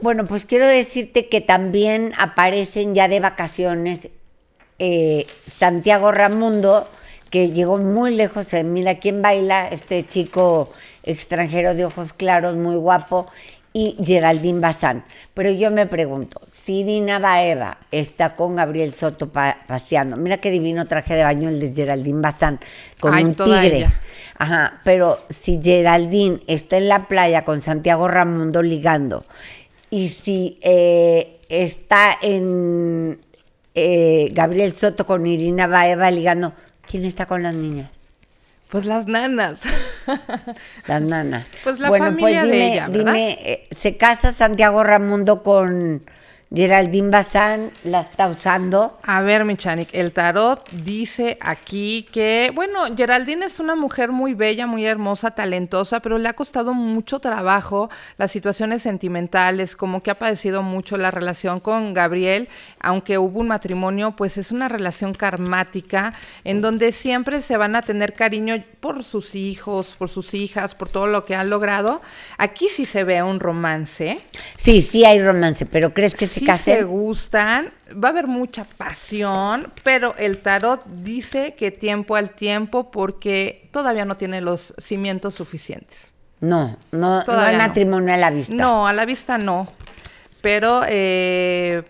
Bueno, pues quiero decirte que también aparecen ya de vacaciones eh, Santiago Ramundo, que llegó muy lejos Mira quién baila, este chico extranjero de ojos claros, muy guapo, y Geraldine Bazán. Pero yo me pregunto, si Irina Baeva está con Gabriel Soto paseando, mira qué divino traje de baño el de Geraldine Bazán, con un tigre. Ajá, pero si Geraldine está en la playa con Santiago Ramundo ligando, y si eh, está en eh, Gabriel Soto con Irina Baeva ligando, ¿quién está con las niñas? Pues las nanas. Las nanas. Pues la pues familia de ella, Dime, eh, ¿se casa Santiago Ramundo con Geraldine Bazán la está usando. A ver, Michanik, el tarot dice aquí que, bueno, Geraldine es una mujer muy bella, muy hermosa, talentosa, pero le ha costado mucho trabajo las situaciones sentimentales, como que ha padecido mucho la relación con Gabriel, aunque hubo un matrimonio, pues es una relación karmática, en donde siempre se van a tener cariño por sus hijos, por sus hijas, por todo lo que han logrado. Aquí sí se ve un romance. Sí, sí hay romance, pero ¿crees que sí? se sí ¿eh? se gustan, va a haber mucha pasión, pero el tarot dice que tiempo al tiempo porque todavía no tiene los cimientos suficientes. No, no, el matrimonio a la vista. No, a la vista no. Pero eh,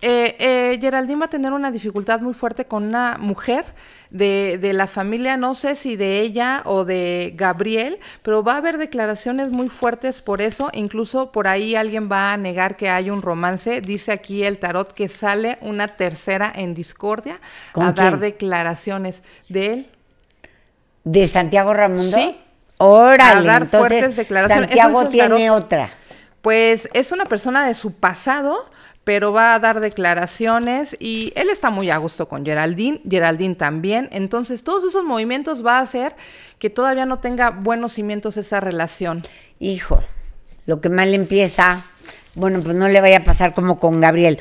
eh, eh, Geraldine va a tener una dificultad muy fuerte con una mujer de, de, la familia, no sé si de ella o de Gabriel, pero va a haber declaraciones muy fuertes por eso, incluso por ahí alguien va a negar que hay un romance, dice aquí el tarot que sale una tercera en discordia a dar declaraciones de él. ¿De Santiago Ramundo? Sí. Órale, a Santiago tiene otra pues es una persona de su pasado, pero va a dar declaraciones y él está muy a gusto con Geraldine, Geraldine también, entonces todos esos movimientos va a hacer que todavía no tenga buenos cimientos esa relación. Hijo, lo que mal empieza, bueno, pues no le vaya a pasar como con Gabriel.